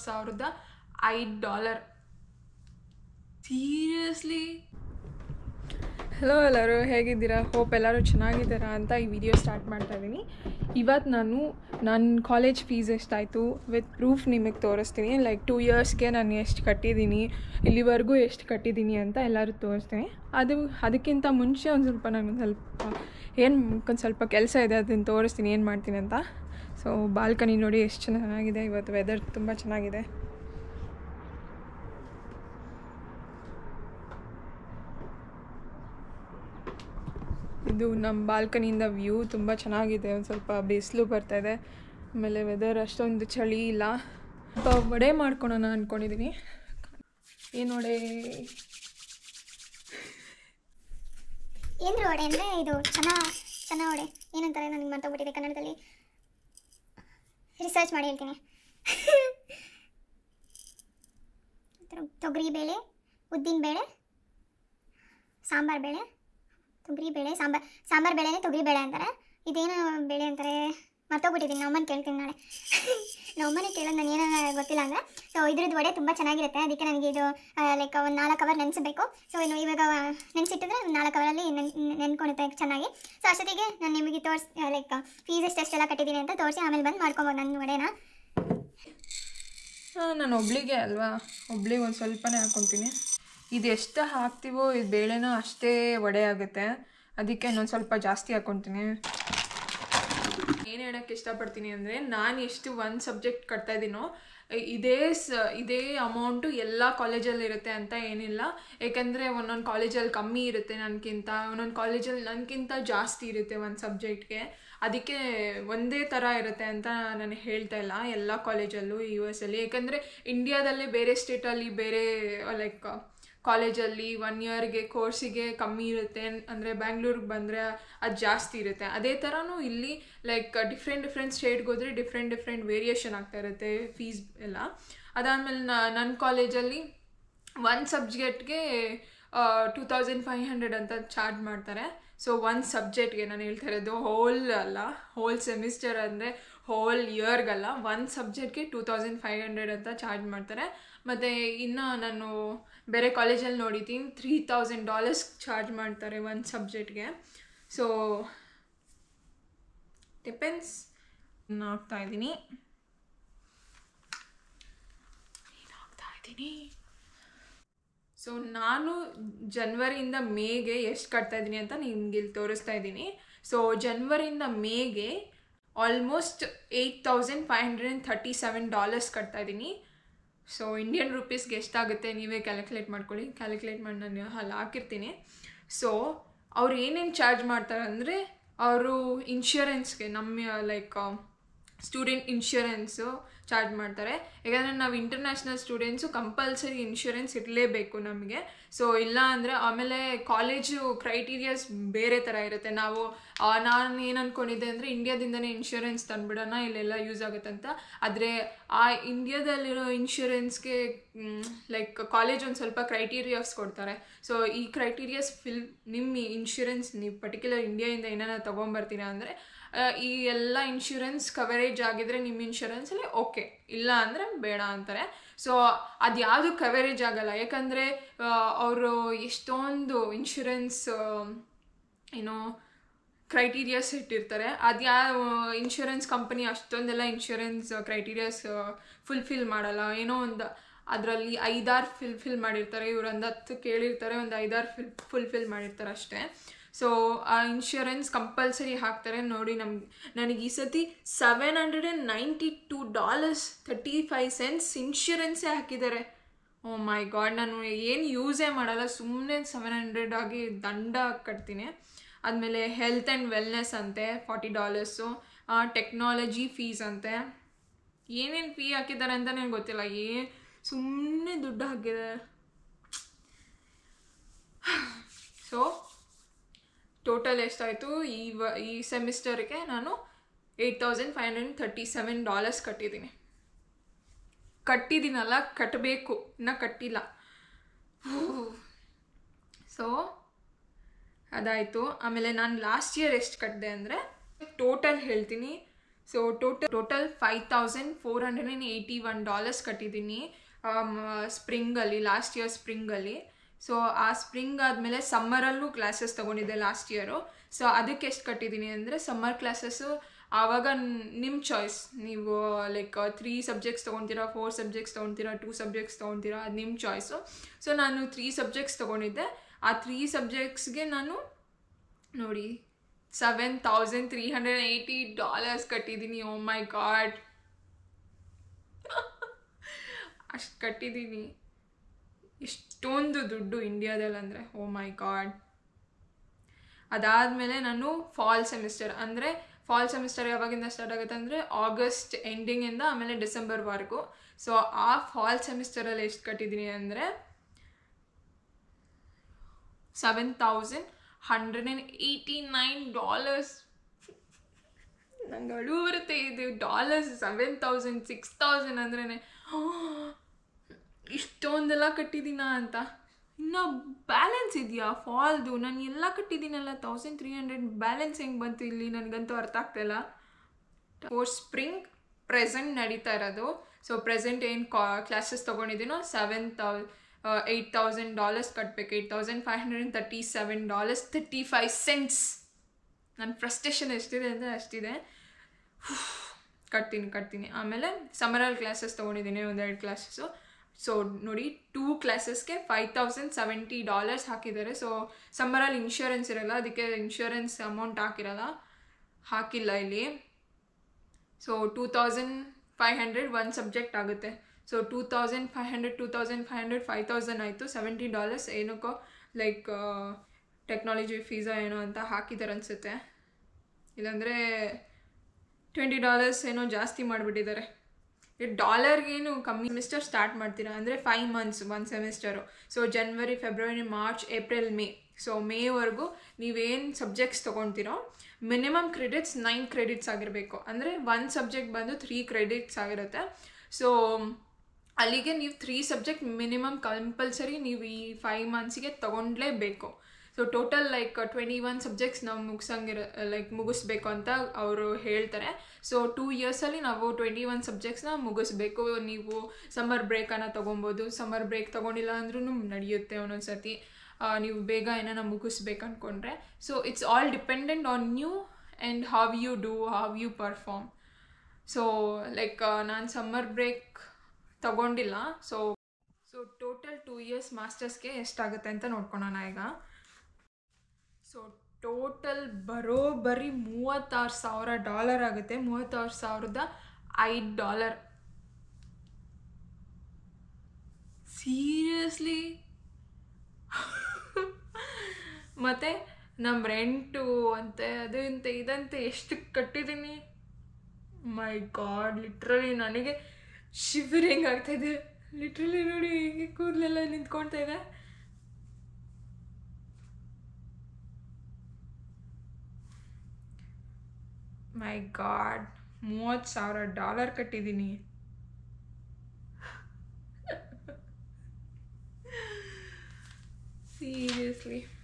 ಸಾವಿರದ ಐದು dollar seriously hello ಎಲ್ಲರೂ ಹೇಗಿದ್ದೀರಾ ಹೋಪ್ ಎಲ್ಲರೂ ಚೆನ್ನಾಗಿದ್ದೀರಾ ಅಂತ ಈ ವಿಡಿಯೋ ಸ್ಟಾರ್ಟ್ ಮಾಡ್ತಾ ಇದ್ದೀನಿ ಇವತ್ತು ನಾನು ನನ್ನ ಕಾಲೇಜ್ ಫೀಸ್ ಎಷ್ಟಾಯಿತು ವಿತ್ ಪ್ರೂಫ್ ನಿಮಗೆ ತೋರಿಸ್ತೀನಿ ಲೈಕ್ ಟೂ ಇಯರ್ಸ್ಗೆ ನಾನು ಎಷ್ಟು ಕಟ್ಟಿದ್ದೀನಿ ಇಲ್ಲಿವರೆಗೂ ಎಷ್ಟು ಕಟ್ಟಿದ್ದೀನಿ ಅಂತ ಎಲ್ಲರೂ ತೋರಿಸ್ತೀನಿ ಅದು ಅದಕ್ಕಿಂತ ಮುಂಚೆ ಒಂದು ಸ್ವಲ್ಪ ನನಗೆ ಸ್ವಲ್ಪ ಏನು ಒಂದು ಸ್ವಲ್ಪ ಕೆಲಸ ಇದೆ ಅದನ್ನು ತೋರಿಸ್ತೀನಿ ಏನು ಮಾಡ್ತೀನಿ ಅಂತ ಸೊ ಬಾಲ್ಕನಿ ನೋಡಿ ಎಷ್ಟು ಚೆನ್ನಾಗಿದೆ ಇವತ್ತು ವೆದರ್ ತುಂಬ ಚೆನ್ನಾಗಿದೆ ಇದು ನಮ್ಮ ಬಾಲ್ಕನಿಯಿಂದ ವ್ಯೂ ತುಂಬ ಚೆನ್ನಾಗಿದೆ ಒಂದು ಸ್ವಲ್ಪ ಬಿಸಿಲು ಬರ್ತಾ ಇದೆ ಆಮೇಲೆ ವೆದರ್ ಅಷ್ಟೊಂದು ಚಳಿ ಇಲ್ಲ ಸ್ವಲ್ಪ ವಡೆ ಮಾಡ್ಕೊಳೋಣ ಅಂದ್ಕೊಂಡಿದ್ದೀನಿ ಏನು ವಡೆ ಏನು ವಡೆ ಅಂದರೆ ಇದು ಚೆನ್ನಾಗಿ ಚೆನ್ನಾಗಿ ವಡೆ ಏನಂತಾರೆ ನನಗೆ ಮಾತಾಡ್ಬಿಟ್ಟಿದೆ ಕನ್ನಡದಲ್ಲಿ ರಿಸರ್ಚ್ ಮಾಡಿ ಹೇಳ್ತೀನಿ ತೊಗರಿ ಬೇಳೆ ಉದ್ದಿನ ಬೇಳೆ ಸಾಂಬಾರ್ ಬೇಳೆ ತೊಗರಿ ಬೇಳೆ ಸಾಂಬಾರ್ ಸಾಂಬಾರ್ ಬೇಳೆನೇ ತೊಗರಿ ಬೇಳೆ ಅಂತಾರೆ ಇದೇನು ಬೇಳೆ ಅಂತಾರೆ ಮರ್ತೋಗ್ಬಿಟ್ಟಿದ್ದೀನಿ ನಮ್ಮನ್ನು ಕೇಳ್ತೀನಿ ನಾಳೆ ನಮ್ಮನೆ ಕೇಳೋದು ನಾನು ಏನೋ ಗೊತ್ತಿಲ್ಲ ಅಂದರೆ ಸೊ ಇದ್ರದ್ದು ವಡೆ ತುಂಬ ಚೆನ್ನಾಗಿರುತ್ತೆ ಅದಕ್ಕೆ ನನಗೆ ಇದು ಲೈಕ್ ಒಂದು ನಾಲ್ಕು ಅವರ್ ನೆನೆಸಬೇಕು ಸೊ ಇನ್ನು ಇವಾಗ ನೆನೆಸಿಟ್ಟಿದ್ರೆ ನಾಲ್ಕು ಅವರಲ್ಲಿ ನೆನ್ಕೊಳುತ್ತೆ ಚೆನ್ನಾಗಿ ಸೊ ಅಷ್ಟೊತ್ತಿಗೆ ನಾನು ನಿಮಗೆ ತೋರಿಸಿ ಲೈಕ್ ಫೀಸ್ ಎಷ್ಟು ಎಷ್ಟೆಲ್ಲ ಕಟ್ಟಿದ್ದೀನಿ ಅಂತ ತೋರಿಸಿ ಆಮೇಲೆ ಬಂದು ಮಾಡ್ಕೊಬೋದು ನನ್ನ ವಡೆನ ನಾನು ಒಬ್ಳಿಗೆ ಅಲ್ವಾ ಒಬ್ಳಿಗೆ ಒಂದು ಸ್ವಲ್ಪನೇ ಹಾಕ್ಕೊತೀನಿ ಇದು ಎಷ್ಟು ಹಾಕ್ತೀವೋ ಇದು ಬೇಳೆನೋ ಅಷ್ಟೇ ವಡೆ ಆಗುತ್ತೆ ಅದಕ್ಕೆ ಇನ್ನೊಂದು ಸ್ವಲ್ಪ ಜಾಸ್ತಿ ಹಾಕ್ಕೊತೀನಿ ಏನು ಇಷ್ಟ ಇಷ್ಟಪಡ್ತೀನಿ ಅಂದರೆ ನಾನು ಎಷ್ಟು ಒಂದು ಸಬ್ಜೆಕ್ಟ್ ಕಟ್ತಾ ಇದ್ದೀನೋ ಇದೇ ಸ ಇದೇ ಅಮೌಂಟು ಎಲ್ಲ ಕಾಲೇಜಲ್ಲಿ ಇರುತ್ತೆ ಅಂತ ಏನಿಲ್ಲ ಏಕೆಂದರೆ ಒಂದೊಂದು ಕಾಲೇಜಲ್ಲಿ ಕಮ್ಮಿ ಇರುತ್ತೆ ನನಗಿಂತ ಒಂದೊಂದು ಕಾಲೇಜಲ್ಲಿ ನನಗಿಂತ ಜಾಸ್ತಿ ಇರುತ್ತೆ ಒಂದು ಸಬ್ಜೆಕ್ಟ್ಗೆ ಅದಕ್ಕೆ ಒಂದೇ ಥರ ಇರುತ್ತೆ ಅಂತ ನಾನು ಹೇಳ್ತಾ ಇಲ್ಲ ಎಲ್ಲ ಕಾಲೇಜಲ್ಲೂ ಯು ಎಸ್ ಅಲ್ಲಿ ಏಕೆಂದರೆ ಇಂಡಿಯಾದಲ್ಲೇ ಬೇರೆ ಸ್ಟೇಟಲ್ಲಿ ಬೇರೆ ಲೈಕ್ ಕಾಲೇಜಲ್ಲಿ ಒನ್ ಇಯರ್ಗೆ ಕೋರ್ಸಿಗೆ ಕಮ್ಮಿ ಇರುತ್ತೆ ಅಂದರೆ ಬ್ಯಾಂಗ್ಳೂರಿಗೆ ಬಂದರೆ ಅದು ಜಾಸ್ತಿ ಇರುತ್ತೆ ಅದೇ ಥರನೂ ಇಲ್ಲಿ ಲೈಕ್ ಡಿಫ್ರೆಂಟ್ ಡಿಫ್ರೆಂಟ್ ಸ್ಟೇಟ್ಗೆ ಹೋದರೆ ಡಿಫ್ರೆಂಟ್ ಡಿಫ್ರೆಂಟ್ ವೇರಿಯೇಷನ್ ಆಗ್ತಾ ಇರುತ್ತೆ ಫೀಸ್ ಎಲ್ಲ ಅದಾದಮೇಲೆ ನನ್ನ ಕಾಲೇಜಲ್ಲಿ ಒನ್ ಸಬ್ಜೆಕ್ಟ್ಗೆ ಟೂ ತೌಸಂಡ್ ಫೈವ್ ಹಂಡ್ರೆಡ್ ಅಂತ ಚಾರ್ಜ್ ಮಾಡ್ತಾರೆ ಸೊ ಒಂದು ಸಬ್ಜೆಕ್ಟ್ಗೆ ನಾನು ಹೇಳ್ತಾ ಇರೋದು ಹೋಲ್ ಅಲ್ಲ ಹೋಲ್ ಸೆಮಿಸ್ಟರ್ ಅಂದರೆ ಹೋಲ್ ಇಯರ್ಗಲ್ಲ ಒಂದು ಸಬ್ಜೆಕ್ಟ್ಗೆ ಟೂ ತೌಸಂಡ್ ಫೈವ್ ಹಂಡ್ರೆಡ್ ಅಂತ ಚಾರ್ಜ್ ಮಾಡ್ತಾರೆ ಮತ್ತು ಇನ್ನು ನಾನು ಬೇರೆ ಕಾಲೇಜಲ್ಲಿ ನೋಡಿದ್ದೀನಿ ತ್ರೀ ತೌಸಂಡ್ ಡಾಲರ್ಸ್ ಚಾರ್ಜ್ ಮಾಡ್ತಾರೆ ಒಂದು ಸಬ್ಜೆಕ್ಟ್ಗೆ ಸೊ ಡಿಪೆನ್ಸ್ ಹಾಕ್ತಾ ಇದ್ದೀನಿ ಇದ್ದೀನಿ ಸೊ ನಾನು ಜನ್ವರಿಯಿಂದ ಮೇಗೆ ಎಷ್ಟು ಕಟ್ತಾ ಇದ್ದೀನಿ ಅಂತ ನಿಮ್ಗೆ ಇಲ್ಲಿ ತೋರಿಸ್ತಾ ಇದ್ದೀನಿ ಸೊ ಜನ್ವರಿಯಿಂದ ಮೇಗೆ almost eight thousand five hundred and thirty seven dollars ಕಟ್ತಾ ಇದ್ದೀನಿ ಸೊ ಇಂಡಿಯನ್ ರುಪೀಸ್ಗೆ ಎಷ್ಟಾಗುತ್ತೆ ನೀವೇ ಕ್ಯಾಲ್ಕುಲೇಟ್ ಮಾಡ್ಕೊಳ್ಳಿ ಕ್ಯಾಲ್ಕುಲೇಟ್ ಮಾಡಿ ನಾನು ಅಲ್ಲಿ ಹಾಕಿರ್ತೀನಿ ಸೊ ಅವ್ರು ಏನೇನು ಚಾರ್ಜ್ ಮಾಡ್ತಾರೆ ಅಂದರೆ ಅವರು ಇನ್ಶೂರೆನ್ಸ್ಗೆ ನಮ್ಮ ಲೈಕ್ ಸ್ಟೂಡೆಂಟ್ ಇನ್ಶೂರೆನ್ಸು ಚಾರ್ಜ್ ಮಾಡ್ತಾರೆ ಯಾಕಂದರೆ ನಾವು ಇಂಟರ್ನ್ಯಾಷನಲ್ ಸ್ಟೂಡೆಂಟ್ಸು ಕಂಪಲ್ಸರಿ ಇನ್ಶೂರೆನ್ಸ್ ಇರಲೇಬೇಕು ನಮಗೆ ಸೊ ಇಲ್ಲ ಅಂದರೆ ಆಮೇಲೆ ಕಾಲೇಜು ಕ್ರೈಟೀರಿಯಾಸ್ ಬೇರೆ ಥರ ಇರುತ್ತೆ ನಾವು ನಾನು ಏನು ಅಂದ್ಕೊಂಡಿದ್ದೆ ಅಂದರೆ ಇಂಡಿಯಾದಿಂದನೇ ಇನ್ಶೂರೆನ್ಸ್ ತಂದುಬಿಡೋಣ ಇಲ್ಲೆಲ್ಲ ಯೂಸ್ ಆಗುತ್ತೆ ಅಂತ ಆದರೆ ಆ ಇಂಡಿಯಾದಲ್ಲಿರೋ ಇನ್ಶೂರೆನ್ಸ್ಗೆ ಲೈಕ್ ಕಾಲೇಜ್ ಒಂದು ಸ್ವಲ್ಪ ಕ್ರೈಟೀರಿಯಾಸ್ ಕೊಡ್ತಾರೆ ಸೊ ಈ ಕ್ರೈಟೀರಿಯಾಸ್ ಫಿಲ್ ನಿಮ್ಮ ಇನ್ಶೂರೆನ್ಸ್ ನೀವು ಪರ್ಟಿಕ್ಯುಲರ್ ಇಂಡಿಯಾದಿಂದ ಏನಾರು ತೊಗೊಂಬರ್ತೀರಾ ಅಂದರೆ ಈ ಎಲ್ಲ ಇನ್ಶೂರೆನ್ಸ್ ಕವರೇಜ್ ಆಗಿದ್ರೆ ನಿಮ್ಮ ಇನ್ಶೂರೆನ್ಸಲ್ಲಿ ಓಕೆ ಇಲ್ಲ ಅಂದರೆ ಬೇಡ ಅಂತಾರೆ ಸೊ ಅದು ಯಾವುದು ಕವರೇಜ್ ಆಗಲ್ಲ ಯಾಕಂದರೆ ಅವರು ಎಷ್ಟೊಂದು ಇನ್ಶೂರೆನ್ಸ್ ಏನು ಕ್ರೈಟೀರಿಯಾಸ್ ಇಟ್ಟಿರ್ತಾರೆ ಅದು ಯಾವ ಇನ್ಶೂರೆನ್ಸ್ ಕಂಪನಿ ಅಷ್ಟೊಂದೆಲ್ಲ ಇನ್ಶೂರೆನ್ಸ್ ಕ್ರೈಟೀರಿಯಾಸ್ ಫುಲ್ಫಿಲ್ ಮಾಡಲ್ಲ ಏನೋ ಒಂದು ಅದರಲ್ಲಿ ಐದಾರು ಫಿಲ್ಫಿಲ್ ಮಾಡಿರ್ತಾರೆ ಇವ್ರು ಒಂದು ಹತ್ತು ಕೇಳಿರ್ತಾರೆ ಒಂದು ಐದಾರು ಫಿಲ್ ಫುಲ್ಫಿಲ್ ಮಾಡಿರ್ತಾರೆ ಅಷ್ಟೇ ಸೊ ಆ ಇನ್ಶೂರೆನ್ಸ್ ಕಂಪಲ್ಸರಿ ಹಾಕ್ತಾರೆ ನೋಡಿ ನಮ್ ನನಗೆ ಈ ಸತಿ seven hundred and ninety two dollars thirty five cents ಇನ್ಶೂರೆನ್ಸೇ ಹಾಕಿದ್ದಾರೆ ಓ ಮೈ ಗಾಡ್ ನಾನು ಏನು ಯೂಸೇ ಮಾಡಲ್ಲ ಸುಮ್ಮನೆ ಸೆವೆನ್ ಹಂಡ್ರೆಡ್ ಆಗಿ ದಂಡ ಕಟ್ತೀನಿ ಆದಮೇಲೆ ಹೆಲ್ತ್ ಆ್ಯಂಡ್ ವೆಲ್ನೆಸ್ ಅಂತೆ ಫಾರ್ಟಿ ಡಾಲರ್ಸು ಟೆಕ್ನಾಲಜಿ ಫೀಸ್ ಅಂತೆ ಏನೇನು ಫೀ ಹಾಕಿದ್ದಾರೆ ಅಂತ ನನಗೆ ಗೊತ್ತಿಲ್ಲ ಏ ಸುಮ್ಮನೆ ದುಡ್ಡು ಹಾಕಿದ್ದಾರೆ ಸೊ ಟೋಟಲ್ ಎಷ್ಟಾಯಿತು ಈ ವ ಈ ಸೆಮಿಸ್ಟರ್ಗೆ ನಾನು eight thousand five hundred thirty seven dollars ಕಟ್ಟಿದ್ದೀನಿ ಕಟ್ಟಿದ್ದೀನಲ್ಲ ಕಟ್ಟಬೇಕು ಇನ್ನೂ ಕಟ್ಟಿಲ್ಲ ಸೊ ಅದಾಯಿತು ಆಮೇಲೆ ನಾನು ಲಾಸ್ಟ್ ಇಯರ್ ಎಷ್ಟು ಕಟ್ಟಿದೆ ಅಂದರೆ ಟೋಟಲ್ ಹೇಳ್ತೀನಿ so total total five thousand four hundred and eighty one dollars ಕಟ್ಟಿದ್ದೀನಿ ಸ್ಪ್ರಿಂಗಲ್ಲಿ ಲಾಸ್ಟ್ ಇಯರ್ ಸ್ಪ್ರಿಂಗಲ್ಲಿ ಸೊ ಆ ಸ್ಪ್ರಿಂಗ್ ಆದಮೇಲೆ ಸಮ್ಮರಲ್ಲೂ ಕ್ಲಾಸಸ್ ತೊಗೊಂಡಿದ್ದೆ ಲಾಸ್ಟ್ ಇಯರು ಸೊ ಅದಕ್ಕೆ ಎಷ್ಟು ಕಟ್ಟಿದ್ದೀನಿ ಅಂದರೆ ಸಮ್ಮರ್ ಕ್ಲಾಸಸ್ಸು ಆವಾಗ ನಿಮ್ಮ ಚಾಯ್ಸ್ ನೀವು ಲೈಕ್ ತ್ರೀ ಸಬ್ಜೆಕ್ಟ್ಸ್ ತೊಗೊತೀರಾ ಫೋರ್ ಸಬ್ಜೆಕ್ಟ್ಸ್ ತೊಗೊತೀರಾ ಟೂ ಸಬ್ಜೆಕ್ಟ್ಸ್ ತೊಗೊತೀರಾ ಅದು ನಿಮ್ಮ ಚಾಯ್ಸು ಸೊ ನಾನು ತ್ರೀ ಸಬ್ಜೆಕ್ಟ್ಸ್ ತೊಗೊಂಡಿದ್ದೆ ಆ ತ್ರೀ ಸಬ್ಜೆಕ್ಟ್ಸ್ಗೆ ನಾನು ನೋಡಿ seven thousand three hundred eighty dollars ಕಟ್ಟಿದ್ದೀನಿ ಓ ಮೈ ಗಾಡ್ ಅಷ್ಟು ಕಟ್ಟಿದ್ದೀನಿ ಇಷ್ಟೊಂದು ದುಡ್ಡು ಇಂಡಿಯಾದಲ್ಲಿ ಅಂದರೆ ಓ oh ಮೈ ಗಾಡ್ ಅದಾದಮೇಲೆ ನಾನು ಫಾಲ್ ಸೆಮಿಸ್ಟರ್ ಅಂದರೆ ಫಾಲ್ ಸೆಮಿಸ್ಟರ್ ಯಾವಾಗಿಂದ ಸ್ಟಾರ್ಟ್ ಆಗುತ್ತೆ ಅಂದರೆ ಆಗಸ್ಟ್ ಎಂಡಿಂಗಿಂದ ಆಮೇಲೆ ಡಿಸೆಂಬರ್ವರೆಗೂ ಸೊ ಆ ಫಾಲ್ ಸೆಮಿಸ್ಟರಲ್ಲಿ ಎಷ್ಟು ಕಟ್ಟಿದ್ದೀನಿ ಅಂದರೆ seven thousand hundred and eighty nine dollars ನಂಗೆ ಅಳು ಇದು dollars seven thousand six thousand ಅಂದ್ರೇ ಇಷ್ಟೊಂದೆಲ್ಲ ಕಟ್ಟಿದ್ದೀನಾ ಅಂತ ಇನ್ನೂ ಬ್ಯಾಲೆನ್ಸ್ ಇದೆಯಾ ಫಾಲ್ದು ನಾನು ಎಲ್ಲ ಕಟ್ಟಿದ್ದೀನಲ್ಲ ತೌಸಂಡ್ ತ್ರೀ ಹಂಡ್ರೆಡ್ ಬ್ಯಾಲೆನ್ಸ್ ಹೆಂಗೆ ಬಂತು ಇಲ್ಲಿ ನನಗಂತೂ ಅರ್ಥ ಆಗ್ತಾಯಿಲ್ಲ ಫೋರ್ ಸ್ಪ್ರಿಂಗ್ ಪ್ರೆಸೆಂಟ್ ನಡೀತಾ ಇರೋದು ಸೊ ಪ್ರೆಸೆಂಟ್ ಏನು ಕಾ ಕ್ಲಾಸಸ್ ತೊಗೊಂಡಿದ್ದೀನೋ seven thou eight thousand dollars ಕಟ್ಟಬೇಕು eight thousand five hundred and thirty seven dollars thirty five cents ನನ್ನ ಫ್ರಸ್ಟೇಷನ್ ಎಷ್ಟಿದೆ ಅಂದರೆ ಅಷ್ಟಿದೆ ಕಟ್ತೀನಿ ಕಟ್ತೀನಿ ಆಮೇಲೆ ಸಮರಲ್ಲಿ ಕ್ಲಾಸಸ್ ತೊಗೊಂಡಿದ್ದೀನಿ ಒಂದೆರಡು ಕ್ಲಾಸಸ್ಸು ಸೊ ನೋಡಿ ಟೂ ಕ್ಲಾಸಸ್ಗೆ ಫೈವ್ ತೌಸಂಡ್ ಸೆವೆಂಟಿ ಡಾಲರ್ಸ್ ಹಾಕಿದ್ದಾರೆ ಸೊ ಸಮ್ಮರಲ್ಲಿ ಇನ್ಶೂರೆನ್ಸ್ ಇರಲ್ಲ ಅದಕ್ಕೆ ಇನ್ಶೂರೆನ್ಸ್ ಅಮೌಂಟ್ ಹಾಕಿರಲ್ಲ ಹಾಕಿಲ್ಲ ಇಲ್ಲಿ so two thousand five hundred one subject ಆಗುತ್ತೆ so two thousand five hundred two thousand five hundred five thousand ಆಯಿತು ಸೆವೆಂಟಿ ಡಾಲರ್ಸ್ ಏನಕ್ಕೋ ಲೈಕ್ ಟೆಕ್ನಾಲಜಿ ಫೀಸಾ ಏನೋ ಅಂತ ಹಾಕಿದ್ದಾರೆ ಅನಿಸುತ್ತೆ ಇಲ್ಲಾಂದರೆ ಟ್ವೆಂಟಿ ಡಾಲರ್ಸ್ ಏನೋ ಜಾಸ್ತಿ ಮಾಡಿಬಿಟ್ಟಿದ್ದಾರೆ ಡಾಲರ್ಗೇನು ಕಮ್ಮಿ ಸೆಮಿಸ್ಟರ್ ಸ್ಟಾರ್ಟ್ ಮಾಡ್ತೀರಾ ಅಂದರೆ five months one semester so January February March April May so ಮೇವರೆಗೂ ನೀವೇನು ಸಬ್ಜೆಕ್ಟ್ಸ್ ತೊಗೊತೀರೋ ಮಿನಿಮಮ್ ಕ್ರೆಡಿಟ್ಸ್ ನೈನ್ ಕ್ರೆಡಿಟ್ಸ್ ಆಗಿರಬೇಕು ಅಂದರೆ ಒಂದು ಸಬ್ಜೆಕ್ಟ್ ಬಂದು ತ್ರೀ ಕ್ರೆಡಿಟ್ಸ್ ಆಗಿರುತ್ತೆ ಸೊ ಅಲ್ಲಿಗೆ ನೀವು ತ್ರೀ ಸಬ್ಜೆಕ್ಟ್ ಮಿನಿಮಮ್ ಕಂಪಲ್ಸರಿ ನೀವು ಈ ಫೈವ್ ಮಂತ್ಸಿಗೆ ತೊಗೊಂಡ್ಲೇಬೇಕು so total like twenty one subjects ನಾವು ಮುಗಿಸಂಗಿರ ಲೈಕ್ ಮುಗಿಸ್ಬೇಕು ಅಂತ ಅವರು ಹೇಳ್ತಾರೆ ಸೊ ಟೂ ಇಯರ್ಸಲ್ಲಿ ನಾವು ಟ್ವೆಂಟಿ ಒನ್ ಸಬ್ಜೆಕ್ಟ್ಸ್ನ ಮುಗಿಸ್ಬೇಕು ನೀವು ಸಮ್ಮರ್ ಬ್ರೇಕನ್ನು ತೊಗೊಬೋದು ಸಮ್ಮರ್ ಬ್ರೇಕ್ ತೊಗೊಂಡಿಲ್ಲ ಅಂದ್ರೂ ನಡೆಯುತ್ತೆ ಒಂದೊಂದು ಸರ್ತಿ ನೀವು ಬೇಗ ಏನಾನ ಮುಗಿಸ್ಬೇಕು ಅಂದ್ಕೊಂಡ್ರೆ so it's all dependent on you and how you do how you perform so like ನಾನು ಸಮ್ಮರ್ ಬ್ರೇಕ್ ತಗೊಂಡಿಲ್ಲ so so total two years ಮಾಸ್ಟರ್ಸ್ಗೆ ಎಷ್ಟಾಗುತ್ತೆ ಅಂತ ನೋಡ್ಕೊಳೋಣ ಈಗ ಸೊ ಟೋಟಲ್ ಬರೋಬರಿ ಮೂವತ್ತಾರು ಸಾವಿರ ಡಾಲರ್ ಆಗುತ್ತೆ ಮೂವತ್ತಾರು ಸಾವಿರದ ಐದು ಡಾಲರ್ ಸೀರಿಯಸ್ಲಿ ಮತ್ತು ನಮ್ಮ ರೆಂಟು ಅಂತೆ ಅದು ಇಂತೆ ಇದಂತೆ ಎಷ್ಟು ಕಟ್ಟಿದ್ದೀನಿ ಮೈ ಗಾಡ್ ಲಿಟ್ರಲಿ ನನಗೆ ಶಿವರಿಂಗ್ ಆಗ್ತಾಯಿದೆ ಲಿಟ್ರಲಿ ನೋಡಿ ಹೀಗೆ ಕೂದಲೆಲ್ಲ ನಿಂತ್ಕೊಳ್ತಾ ಇದೆ ಮೈ ಗಾಡ್ ಮೂವತ್ತು ಸಾವಿರ ಡಾಲರ್ ಕಟ್ಟಿದ್ದೀನಿ ಸೀರಿಯಸ್ಲಿ